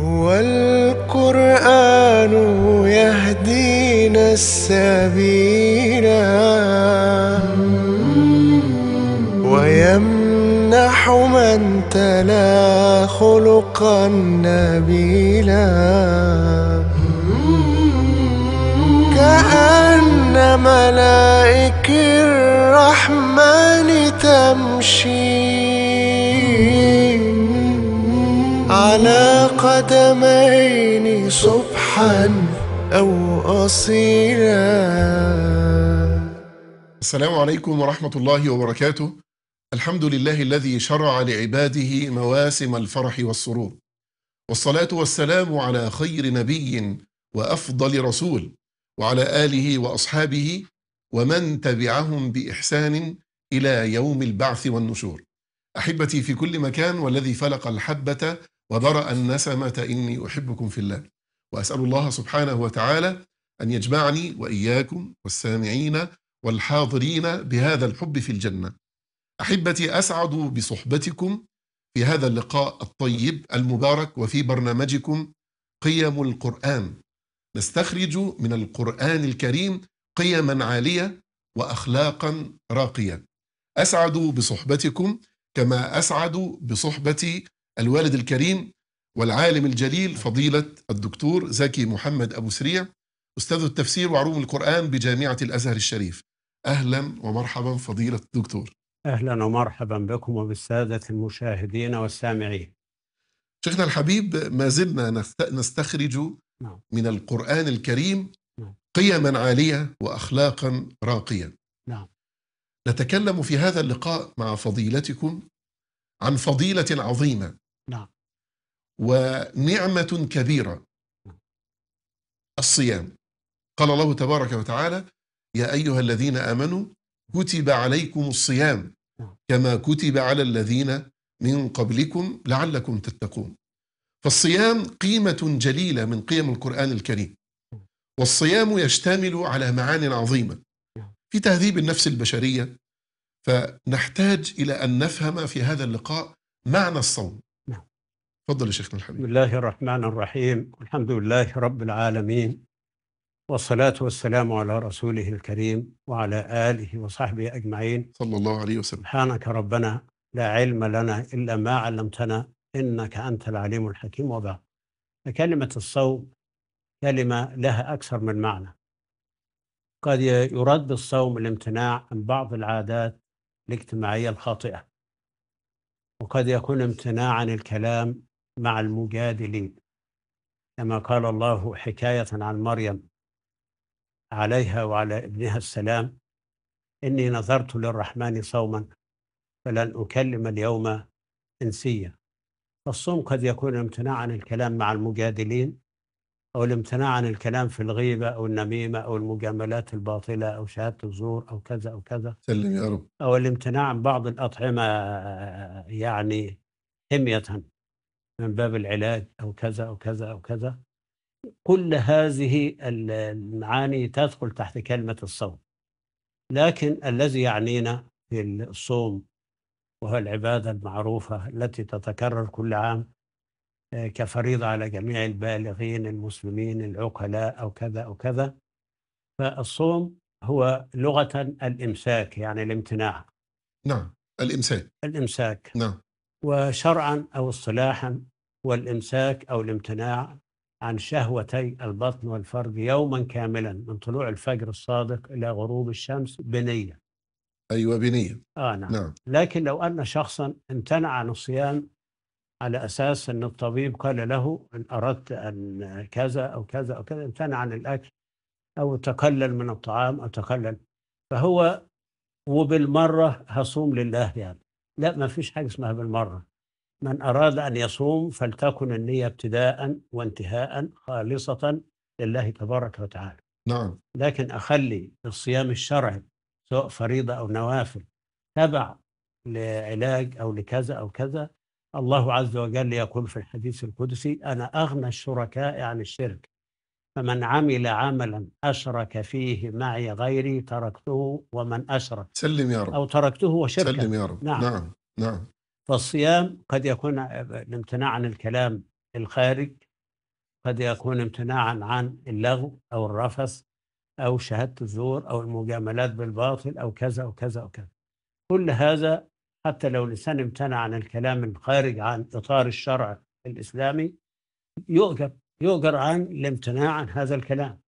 هو القرآن يهدينا السبيل ويمنح من تلا خلقا نبيلا كأن ملائك الرحمن تمشي على قدمين صبحا أو أصيلا السلام عليكم ورحمة الله وبركاته الحمد لله الذي شرع لعباده مواسم الفرح والسرور والصلاة والسلام على خير نبي وأفضل رسول وعلى آله وأصحابه ومن تبعهم بإحسان إلى يوم البعث والنشور أحبتي في كل مكان والذي فلق الحبة وذرأ النسمة إني أحبكم في الله وأسأل الله سبحانه وتعالى أن يجمعني وإياكم والسامعين والحاضرين بهذا الحب في الجنة أحبتي أسعد بصحبتكم في هذا اللقاء الطيب المبارك وفي برنامجكم قيم القرآن نستخرج من القرآن الكريم قيما عالية وأخلاقا راقية أسعد بصحبتكم كما أسعد بصحبة الوالد الكريم والعالم الجليل فضيلة الدكتور زكي محمد أبو سريع أستاذ التفسير وعلوم القرآن بجامعة الأزهر الشريف أهلا ومرحبا فضيلة الدكتور أهلا ومرحبا بكم وبالسادة المشاهدين والسامعين شيخنا الحبيب ما زلنا نستخرج نعم. من القرآن الكريم نعم. قيما عالية وأخلاقا راقية نعم. نتكلم في هذا اللقاء مع فضيلتكم عن فضيلة عظيمة نعم ونعمة كبيرة نعم. الصيام قال الله تبارك وتعالى يا أيها الذين آمنوا كتب عليكم الصيام نعم. كما كتب على الذين من قبلكم لعلكم تتقون فالصيام قيمة جليلة من قيم القرآن الكريم نعم. والصيام يشتمل على معان عظيمة في تهذيب النفس البشرية فنحتاج إلى أن نفهم في هذا اللقاء معنى الصوم تفضل يا شيخنا الحبيب بسم الله الرحمن الرحيم الحمد لله رب العالمين والصلاة والسلام على رسوله الكريم وعلى آله وصحبه أجمعين صلى الله عليه وسلم سبحانك ربنا لا علم لنا إلا ما علمتنا إنك أنت العليم الحكيم وبعد فكلمة الصوم كلمة لها أكثر من معنى قد يراد بالصوم الامتناع عن بعض العادات الاجتماعية الخاطئة وقد يكون امتناع عن الكلام مع المجادلين كما قال الله حكاية عن مريم عليها وعلى ابنها السلام إني نظرت للرحمن صوما فلن أكلم اليوم إنسيا فالصوم قد يكون الامتناع عن الكلام مع المجادلين أو الامتناع عن الكلام في الغيبة أو النميمة أو المجاملات الباطلة أو شهادة الزور أو كذا أو كذا سلم يا رب أو الامتناع عن بعض الأطعمة يعني حمية من باب العلاج أو كذا أو كذا أو كذا كل هذه المعاني تدخل تحت كلمة الصوم لكن الذي يعنينا في الصوم وهو العبادة المعروفة التي تتكرر كل عام آه، كفريضة على جميع البالغين المسلمين العقلاء أو كذا أو كذا فالصوم هو لغة الإمساك يعني الامتناع نعم الإمساك الإمساك نعم وشرعا أو اصطلاحا والإمساك أو الامتناع عن شهوتي البطن والفرج يوما كاملا من طلوع الفجر الصادق إلى غروب الشمس بنية أيوة بنية آه نعم. نعم لكن لو أن شخصا امتنع عن الصيام على أساس أن الطبيب قال له إن أردت أن كذا أو كذا أو كذا امتنع عن الأكل أو تقلل من الطعام أو تقلل فهو وبالمرة هصوم لله يعني لا ما فيش حاجة اسمها بالمرة من أراد أن يصوم فلتكن النية ابتداء وانتهاء خالصة لله تبارك وتعالى نعم لكن أخلي الصيام الشرعي سواء فريضة أو نوافل تبع لعلاج أو لكذا أو كذا الله عز وجل يقول في الحديث القدسي أنا أغنى الشركاء عن الشرك فمن عمل عملا أشرك فيه معي غيري تركته ومن أشرك سلم يا رب أو تركته وشركه سلم يا رب نعم نعم, نعم. فالصيام قد يكون الامتناع عن الكلام الخارج قد يكون امتناعا عن اللغو أو الرفث أو شهادة الزور أو المجاملات بالباطل أو كذا وكذا وكذا كل هذا حتى لو الإنسان امتنع عن الكلام الخارج عن إطار الشرع الإسلامي يؤجر يؤجر عن الامتناع عن هذا الكلام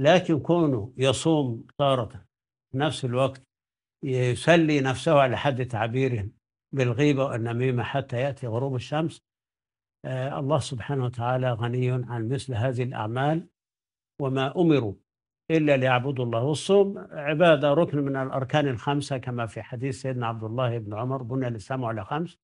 لكن كونه يصوم تارة في نفس الوقت يسلي نفسه على حد تعبيره بالغيبة والنميمة حتى يأتي غروب الشمس آه، الله سبحانه وتعالى غني عن مثل هذه الأعمال وما أمروا إلا ليعبدوا الله والصوم عبادة ركن من الأركان الخمسة كما في حديث سيدنا عبد الله بن عمر بنى الإسلام على خمس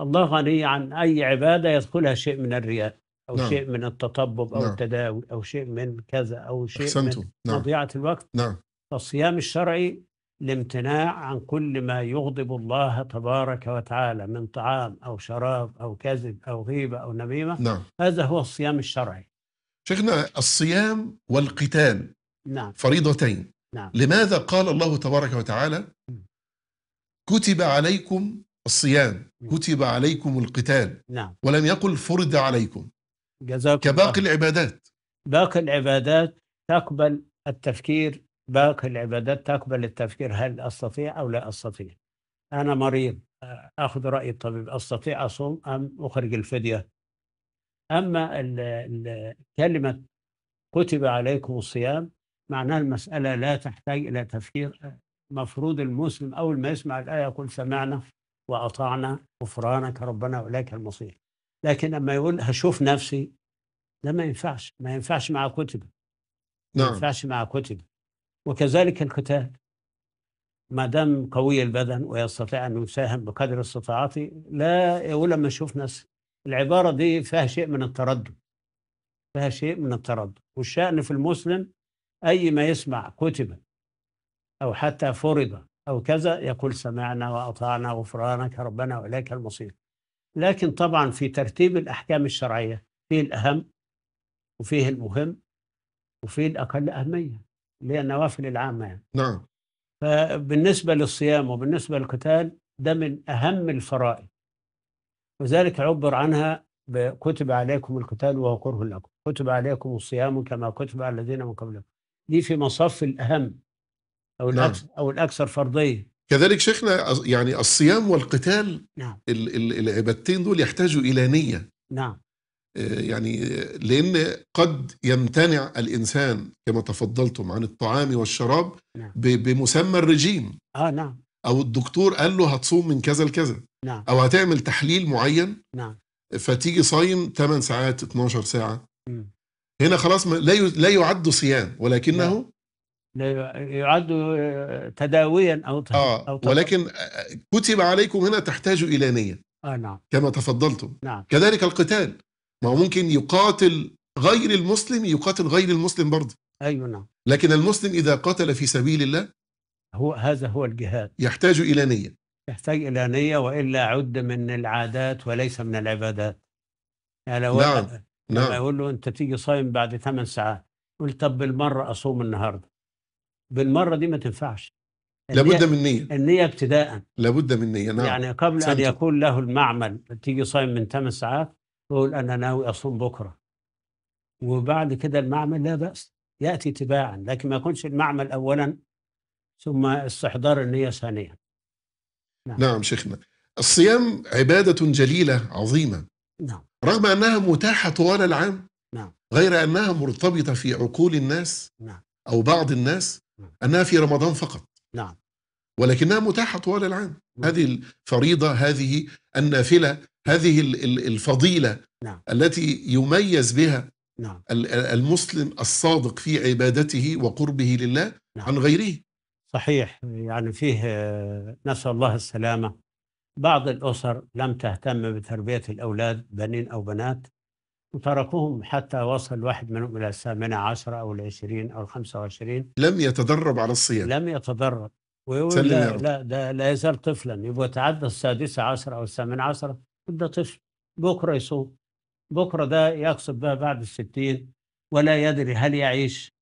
الله غني عن أي عبادة يدخلها شيء من الرياء أو نعم. شيء من التطبب أو نعم. التداوي أو شيء من كذا أو شيء أحسنتم. من نعم. مضيعة الوقت نعم. فالصيام الشرعي الامتناع عن كل ما يغضب الله تبارك وتعالى من طعام أو شراب أو كذب أو غيبة أو نميمة نعم. هذا هو الصيام الشرعي شيخنا الصيام والقتال نعم. فريضتين نعم. لماذا قال الله تبارك وتعالى كتب عليكم الصيام كتب عليكم القتال نعم. ولم يقل فرض عليكم جزاكم كباقي الله. العبادات باقي العبادات تقبل التفكير باقي العبادات تقبل التفكير هل أستطيع أو لا أستطيع أنا مريض أخذ رأي الطبيب أستطيع أصوم أم أخرج الفدية أما كلمة كتب عليكم الصيام معناها المسألة لا تحتاج إلى تفكير مفروض المسلم أول ما يسمع الآية يقول سمعنا وأطعنا غفرانك ربنا وإليك المصير لكن لما يقول هشوف نفسي ده ما ينفعش ما ينفعش مع كتب نعم ما ينفعش مع كتب وكذلك القتال ما دام قوي البدن ويستطيع أن يساهم بقدر استطاعته لا ولما يشوف ناس العبارة دي فيها شيء من التردد فيها شيء من التردد والشأن في المسلم أي ما يسمع كتب أو حتى فرض أو كذا يقول سمعنا وأطعنا غفرانك ربنا وإليك المصير لكن طبعا في ترتيب الأحكام الشرعية فيه الأهم وفيه المهم وفيه الأقل أهمية اللي هي النوافل العامة يعني. نعم فبالنسبة للصيام وبالنسبة للقتال ده من أهم الفرائض وذلك عبر عنها كتب عليكم القتال وهو كره لكم كتب عليكم الصيام كما كتب على الذين من قبلكم دي في مصف الأهم أو نعم. الأكثر, أو الأكثر فرضية كذلك شيخنا يعني الصيام والقتال نعم. العبادتين دول يحتاجوا إلى نية نعم آه، يعني آه، لأن قد يمتنع الإنسان كما تفضلتم عن الطعام والشراب نعم. بمسمى الرجيم آه نعم أو الدكتور قال له هتصوم من كذا لكذا نعم. أو هتعمل تحليل معين نعم. فتيجي صايم 8 ساعات 12 ساعة م. هنا خلاص لا لا يعد صيام ولكنه نعم. يعد آه، تداويا او تداويا آه أو ولكن كتب عليكم هنا تحتاج الى نيه آه نعم كما تفضلتم نعم كذلك القتال ما هو ممكن يقاتل غير المسلم يقاتل غير المسلم برضه ايوه نعم لكن المسلم اذا قاتل في سبيل الله هو هذا هو الجهاد يحتاج الى نيه يحتاج الى نيه والا عد من العادات وليس من العبادات يعني لو نعم نعم يقول له انت تيجي صايم بعد ثمان ساعات يقول طب بالمره اصوم النهارده بالمره دي ما تنفعش لابد من نية النية ابتداء لابد من نية نعم يعني قبل سمت. أن يكون له المعمل تيجي صايم من 8 ساعات تقول أنا ناوي أصوم بكرة وبعد كده المعمل لا بأس يأتي تباعا لكن ما يكونش المعمل أولا ثم استحضار النية ثانيا نعم. نعم شيخنا الصيام عبادة جليلة عظيمة نعم رغم أنها متاحة طوال العام نعم غير أنها مرتبطة في عقول الناس نعم أو بعض الناس نعم. أنها في رمضان فقط نعم ولكنها متاحة طوال العام نعم. هذه الفريضة هذه النافلة هذه الفضيلة نعم. التي يميز بها نعم. المسلم الصادق في عبادته وقربه لله نعم. عن غيره صحيح يعني فيه آه، نسأل الله السلامة بعض الأسر لم تهتم بتربية الأولاد بنين أو بنات وتركوهم حتى وصل واحد منهم إلى الثامنة عشرة أو العشرين أو الخمسة وعشرين لم يتدرب على الصيام لم يتدرب ويقول لا, لا ده لا يزال طفلا يبقى تعدى السادسة عشر أو الثامنة عشرة ده طفل بكرة يصوم بكرة ده يقصد بقى بعد الستين ولا يدري هل يعيش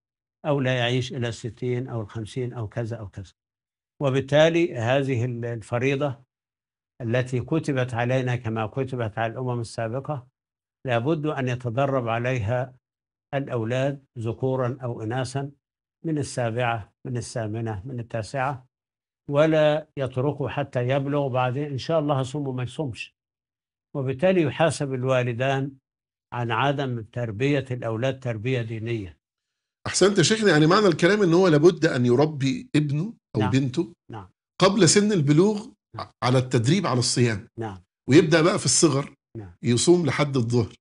أو لا يعيش إلى الستين أو الخمسين أو كذا أو كذا وبالتالي هذه الفريضة التي كتبت علينا كما كتبت على الأمم السابقة لابد أن يتدرب عليها الأولاد ذكورا أو إناثا من السابعة من الثامنة من التاسعة ولا يتركه حتى يبلغ وبعدين إن شاء الله هصوم وما يصومش وبالتالي يحاسب الوالدان عن عدم تربية الأولاد تربية دينية أحسنت يا شيخنا يعني معنى الكلام ان هو لابد أن يربي ابنه أو نعم. بنته نعم. قبل سن البلوغ نعم. على التدريب على الصيام نعم. ويبدأ بقى في الصغر نعم. يصوم لحد الظهر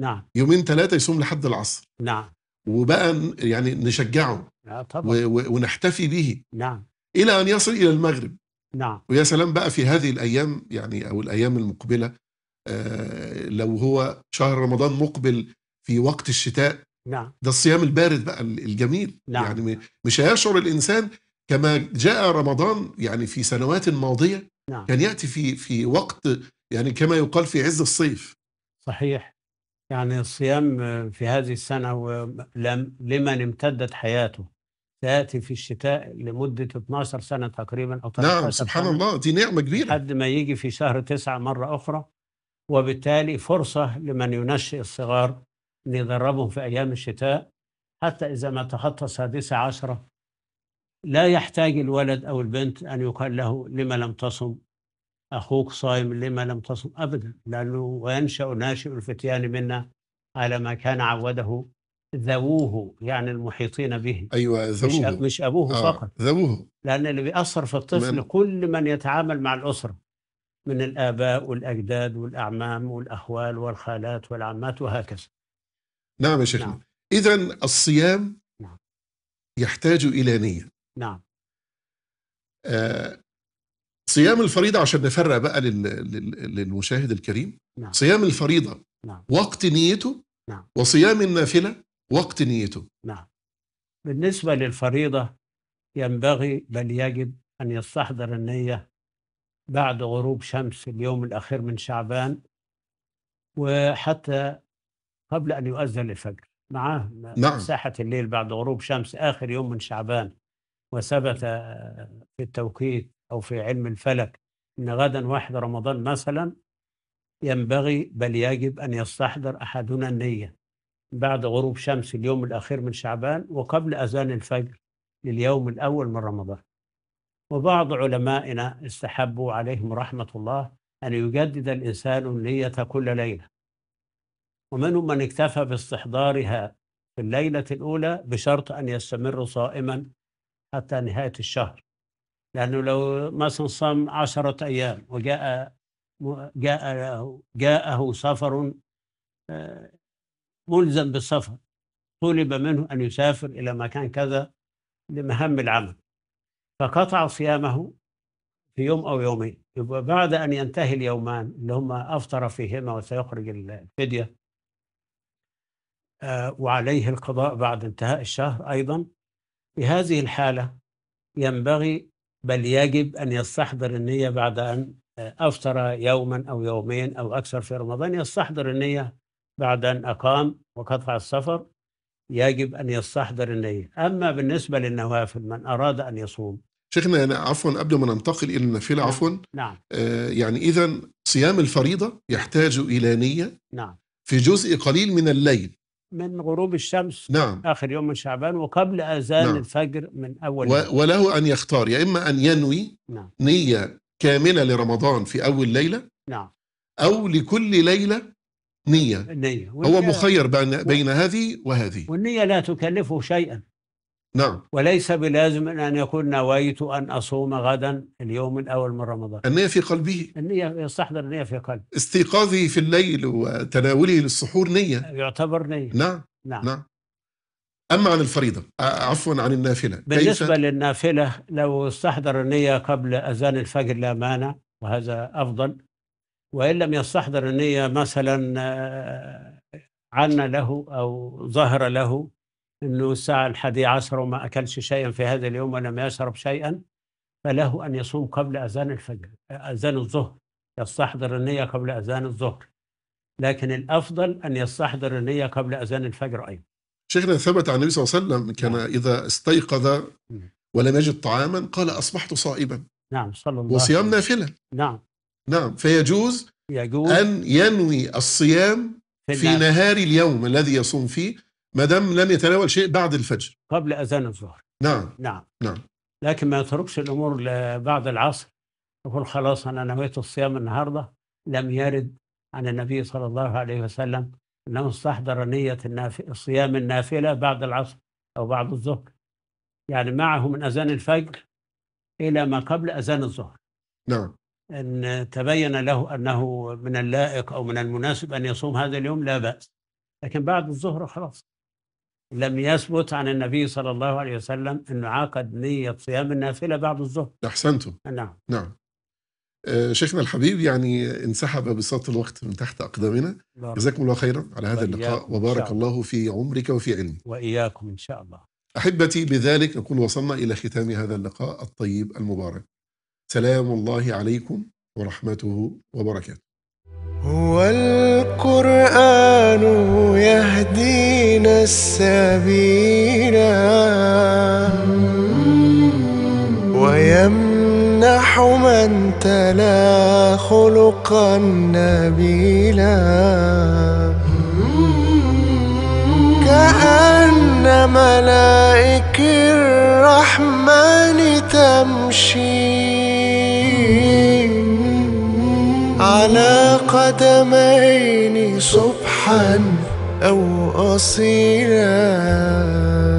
نعم يومين ثلاثة يصوم لحد العصر نعم وبقى يعني نشجعه نعم طبعا. ونحتفي به نعم إلى أن يصل إلى المغرب نعم ويا سلام بقى في هذه الأيام يعني أو الأيام المقبلة آه لو هو شهر رمضان مقبل في وقت الشتاء نعم ده الصيام البارد بقى الجميل نعم. يعني مش هيشعر الإنسان كما جاء رمضان يعني في سنوات ماضية نعم. كان يأتي في في وقت يعني كما يقال في عز الصيف صحيح يعني الصيام في هذه السنة لمن امتدت حياته تاتي في الشتاء لمده 12 سنه تقريبا او 13 نعم سبحان سنة الله دي نعمه كبيره لحد ما يجي في شهر تسعه مره اخرى وبالتالي فرصه لمن ينشئ الصغار يدربهم في ايام الشتاء حتى اذا ما تخطى السادسه عشره لا يحتاج الولد او البنت ان يقال له لما لم تصم اخوك صايم لما لم تصم ابدا لانه وينشا ناشئ الفتيان منا على ما كان عوده ذووه يعني المحيطين به ايوه ذووه مش, مش ابوه آه فقط ذووه لان اللي بيأثر في الطفل من كل من يتعامل مع الاسره من الاباء والاجداد والاعمام والاخوال والخالات والعمات وهكذا نعم يا شيخنا نعم. اذا الصيام نعم. يحتاج الى نيه نعم آه صيام الفريضه عشان نفرق بقى لل... لل... للمشاهد الكريم نعم. صيام الفريضه نعم. وقت نيته نعم. وصيام النافله وقت نيته نعم بالنسبة للفريضة ينبغي بل يجب أن يستحضر النية بعد غروب شمس اليوم الأخير من شعبان وحتى قبل أن يؤذن الفجر معاه نعم. ساحة الليل بعد غروب شمس آخر يوم من شعبان وثبت في التوقيت أو في علم الفلك أن غدا واحد رمضان مثلا ينبغي بل يجب أن يستحضر أحدنا النية بعد غروب شمس اليوم الأخير من شعبان وقبل أذان الفجر لليوم الأول من رمضان وبعض علمائنا استحبوا عليهم رحمة الله أن يجدد الإنسان النية كل ليلة ومنهم من اكتفى باستحضارها في الليلة الأولى بشرط أن يستمر صائما حتى نهاية الشهر لأنه لو مثلا صام عشرة أيام وجاء جاء جاءه سفر آه، ملزم بالسفر طلب منه أن يسافر إلى مكان كذا لمهام العمل فقطع صيامه في يوم أو يومين يبقى بعد أن ينتهي اليومان اللي هما أفطر فيهما وسيخرج الفدية آه، وعليه القضاء بعد انتهاء الشهر أيضا في هذه الحالة ينبغي بل يجب أن يستحضر النية بعد أن آه، أفطر يوما أو يومين أو أكثر في رمضان يستحضر النية بعد أن أقام وقطع السفر يجب أن يستحضر النية أما بالنسبة للنوافل من أراد أن يصوم شيخنا يعني عفوا قبل ما ننتقل الى النفيلة نعم. عفوا نعم آه يعني اذا صيام الفريضه يحتاج الى نيه نعم في جزء قليل من الليل من غروب الشمس نعم اخر يوم من شعبان وقبل اذان نعم. الفجر من اول و... وله ان يختار يا اما ان ينوي نعم. نيه كامله لرمضان في اول ليله نعم او لكل ليله نية النية هو مخير بين, بين هذه وهذه والنية لا تكلفه شيئا نعم وليس بلازم أن يكون نويت أن أصوم غدا اليوم الأول من رمضان النية في قلبه النية يستحضر النية في قلبه استيقاظه في الليل وتناوله للسحور نية يعتبر نية نعم نعم, نعم. أما عن الفريضة عفوا عن النافلة بالنسبة كيف؟ للنافلة لو استحضر النية قبل أذان الفجر لا مانع وهذا أفضل وإن لم يستحضر النية مثلا آه، عن له أو ظهر له أنه الساعة الحادية عشر وما أكلش شيئا في هذا اليوم ولم يشرب شيئا فله أن يصوم قبل أذان الفجر أذان الظهر يستحضر النية قبل أذان الظهر لكن الأفضل أن يستحضر النية قبل أذان الفجر أيضا شيخنا ثبت عن النبي صلى الله عليه وسلم كان نعم. إذا استيقظ ولم يجد طعاما قال أصبحت صائما نعم صلى الله وصيام نافلة نعم نعم فيجوز يجوز أن ينوي الصيام في, في نهار اليوم الذي يصوم فيه ما دام لم يتناول شيء بعد الفجر قبل أذان الظهر نعم نعم نعم لكن ما يتركش الأمور لبعد العصر يقول خلاص أنا نويت الصيام النهاردة لم يرد عن النبي صلى الله عليه وسلم أنه استحضر نية الصيام صيام النافلة بعد العصر أو بعد الظهر يعني معه من أذان الفجر إلى ما قبل أذان الظهر نعم ان تبين له انه من اللائق او من المناسب ان يصوم هذا اليوم لا باس لكن بعد الظهر خلاص لم يثبت عن النبي صلى الله عليه وسلم انه عقد نيه صيام النافله بعد الظهر احسنتم نعم نعم آه، شيخنا الحبيب يعني انسحب بساط الوقت من تحت أقدامنا جزاكم الله خيرا على هذا اللقاء وبارك الله في عمرك وفي علمك وإياكم إن شاء الله أحبتي بذلك نكون وصلنا إلى ختام هذا اللقاء الطيب المبارك سلام الله عليكم ورحمته وبركاته هو القرآن يهدينا السبيل ويمنح من تلا خلقا نبيلا كأن ملائك الرحمن تمشي على قدمين صبحا أو أصيلا